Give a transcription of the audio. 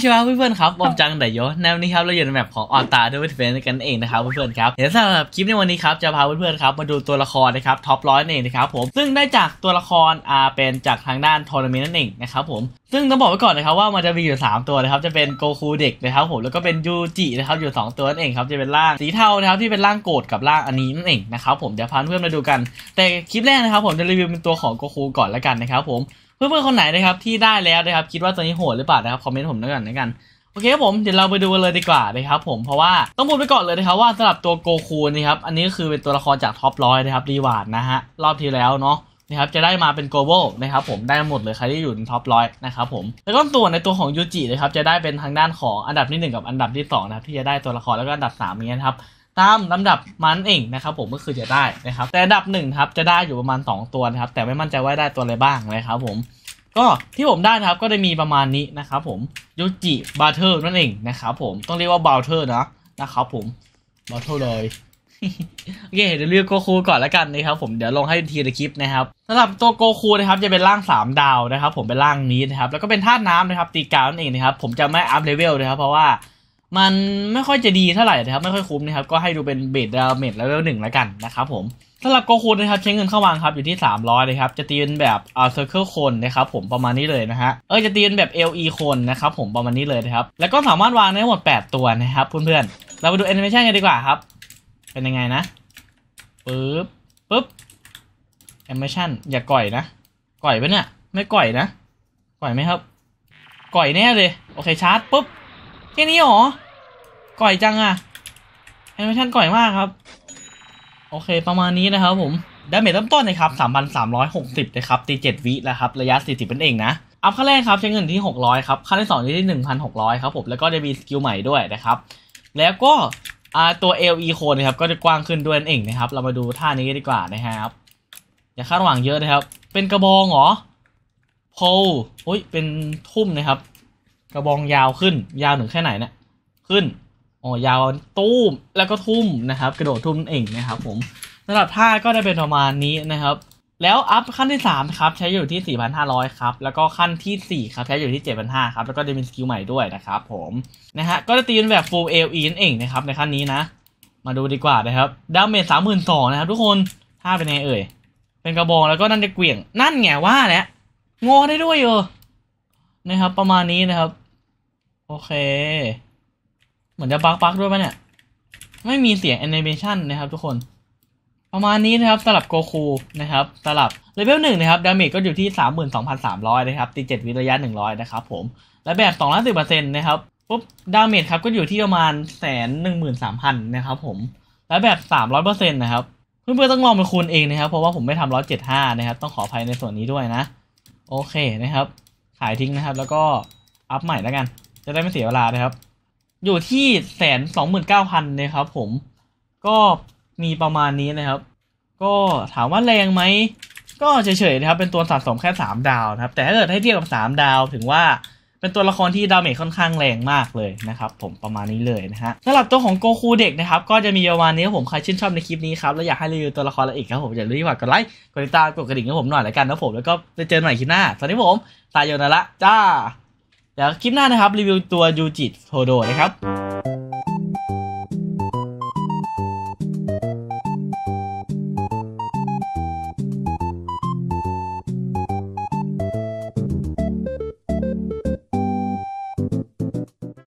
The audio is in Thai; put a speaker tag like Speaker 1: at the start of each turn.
Speaker 1: ชิวาเพื่อนๆครับบอมจังแต่ยศแนวนี้ครับเราอยู่ในแมปของออตาด้วยเฟนกันเองนะครับเพื่อนๆครับเดี๋ยวสำหรับคลิปในวันนี้ครับจะพาเพื่อนๆครับมาดูตัวละครนะครับท็อปร้อยนนั่เองนะครับผมซึ่งได้จากตัวละครอาเป็นจากทางด้านทัวร์นาเมนต์นั่นเองนะครับผมซึ่งต้องบอกไว้ก่อนนะครับว่ามันจะมีอยู่3ตัวนะครับจะเป็นโกคูเด็กนะครับผมแล้วก็เป็นยูจินะครับ อยู่2ตัวนั่นเองครับจะเป็นร่างสีเทานะครับที่เป็นร่างโกดกับร่างอันนี้นั่นเองนะครับ ผมเดี๋ยวพาเพื่อนมาดูกันแต่คลิปแรกนะครับ ผมจะรีวิวเป็นตัวของโกคูก่อนลวกันนะครับผมเพื่อนๆคนไหนนะครับที่ได้แล้วนะครับคิดว่าตัวนี้โหดหรือเปล่านะครับคอมเมนต์ผมด้วยกันด้วยกัน โอเคครับผมเดี๋ยวเราไปดูเลยดีกว่านะครับ ผมเพราะว่าต้องพูดไปก่อนเลยนะครับว่าสำหรับตัวโกคูนะครับอันนี้คือเป็นตัวละครจากท็อปร้อยนะครับรีวาร์ดนะฮะรอบที่แล้วเนาะนะครับจะได้มาเป็นโกลบอลนะครับ ผมได้หมดเลยใครที่อยู่ในท็อปร้อยนะครับผมแล้วก็ตัวในตัวของยูจินะครับจะได้เป็นทางด้านของอันดับที่ 1 กับอันดับที่2นะครับที่จะได้ตัวละครแล้วก็อันดับ3มนี้นะครับตามลำดับมันเองนะครับผมก็คือจะได้นะครับแต่ดับหนึ่งครับจะได้อยู่ประมาณ 2 ตัวนะครับแต่ไม่มั่นใจว่าได้ตัวอะไรบ้างนะครับ ผมก็ที่ผมได้นะครับ ก็ได้มีประมาณนี้นะครับผมยูจิบาเทอร์ นั่นเองนะครับผมต้องเรียกว่าบาเทอร์นะนะครับผมบาเทอร์เลยโอเคเดี๋ยวเรียกโกคูก่อนละกันนะครับ ผมเดี๋ยวลงให้ทีละคลิปนะครับสำหรับตัวโกคูนะครับจะเป็นร่าง3ดาวนะครับ ผมเป็นร่างนี้นะครับแล้วก็เป็นธาตุน้ำนะครับตีกาวนั่นเองนะครับผมจะไม่อัพเลเวลนะครับเพราะว่ามันไม่ค่อยจะดีเท่าไหร่นะครับ ไม่ค่อยคุ้มนะครับก็ให้ดูเป็นเบสดาเมจแล้วหนึ่งแล้วกันนะครับ ผมสำหรับโกคูนะครับใช้เงินเข้าวางครับอยู่ที่300นะครับจะตีเป็นแบบอ่าเซอร์เคิลคนนะครับผมประมาณนี้เลยนะฮะเออจะตีเป็นแบบ LE คนนะครับ ผมประมาณนี้เลยนะครับแล้วก็สามารถวางได้หมด 8 ตัวนะครับเพื่อนๆเราไปดูแอนิเมชันกันดีกว่าครับ เป็นยังไงนะปึ๊บปึ๊บแอนิเมชันอย่าก่อยนะก่อยปะเนี่ยไม่ก่อยนะ ก่อยไหมครับ ก่อยแน่เลยโอเคชาร์จปุ๊บแค่นี้หรอก่อยจังอะแอนิเมชันก่อยมากครับ โอเคประมาณนี้นะครับผมดาเมจเริ่มต้นนะครับ 3,360 นะครับตี7วิแล้วครับ ระยะ40เป็นเองนะอัพขั้นแรกครับ ใช้เงินที่ 600 ครับขั้นที่2ที่1,600 ครับผมแล้วก็จะมีสกิลใหม่ด้วยนะครับ แล้วก็ตัว LE โคนนะครับ ก็จะกว้างขึ้นด้วยนั่นเองนะครับ เรามาดูท่านี้ดีกว่านะครับอย่าคาดหวังเยอะนะครับ เป็นกระบองเหรอโพโอ้ยเป็นทุ่มนะครับ กระบองยาวขึ้น ยาวถึงแค่ไหนเนะี่ยขึ้นอ๋อยาวตุ้ม แล้วก็ทุ่มนะครับ กระโดดทุ่มนั่นเองนะครับ ผมสำหรับท่าก็ได้เป็นประมาณนี้นะครับ แล้วอัพขั้นที่3ครับ ใช้อยู่ที่4,500ครับ แล้วก็ขั้นที่4ครับใช้อยู่ที่7,500ครับแล้วก็จะมีสกิลใหม่ด้วยนะครับ ผมนะฮะ ก็จะตีเป็นแบบ full AOE นั่นเองนะครับ ในขั้นนี้นะ มาดูดีกว่านะครับดาเมจ32,000นะครับ ทุกคนท่าเป็นไงเอ่ยเป็นกระบองแล้วก็นั่นจะเกวี่ยงนั่นไงว่าและวงอได้ด้วยเออนะครับ ประมาณนี้นะครับ โอเคเหมือนจะปักปักด้วยปะเนี่ยไม่มีเสียงแอนิเมชันนะครับทุกคน ประมาณนี้นะครับสลับโกคูนะครับสลับเลเวลหนึ่งนะครับดาเมจก็อยู่ที่ 32,300 นะครับตีเจ็ดวิระยะ้อยนะครับผมและแบบสสออองรร้ยิบเป์นต์นะครับปุ๊บดาเมจครับก็อยู่ที่ประมาณแสนหนึ่งหมื่นสามพันนะครับผมและแบบสามร้อยเปอร์เซ็นต์นะครับ เพื่อนๆต้องลองไปคูณเองนะครับเพราะว่าผมไม่ทำร้อยเจ็ดห้านะครับ ต้องขออภัยในส่วนนี้ด้วยนะ โอเคนะครับขายทิ้งนะครับ แล้วก็อัพใหม่แล้วกัน จะได้ไม่เสียเวลานะครับอยู่ที่แสนสองหมื่นเก้าพันนะครับผมก็มีประมาณนี้นะครับ ก็ถามว่าแรงไหมก็เฉยๆนะครับ เป็นตัวสะสมแค่สามดาวนะครับแต่ถ้าเกิดให้เทียบกับสามดาว ถึงว่าเป็นตัวละครที่ดาเมจค่อนข้างแรงมากเลยนะครับ ผมประมาณนี้เลยนะฮะสำหรับตัวของโกคูเด็กนะครับ ก็จะมีประมาณนี้ผมใครชื่นชอบในคลิปนี้ครับแล้วอยากให้รีวิวตัวละครอะไรอีกครับ ผมอย่าลืมฝากกดไลค์กดติดตามกดกระดิ่งให้ผมหน่อยละกันนะผมแล้ว ก็ไปเจอกันใหม่คลิปหน้าสวัสดีผมตายโยนนละจ้าเดี๋ยวคลิปหน้านะครับ รีวิวตัวยูจิโทโดนะครับ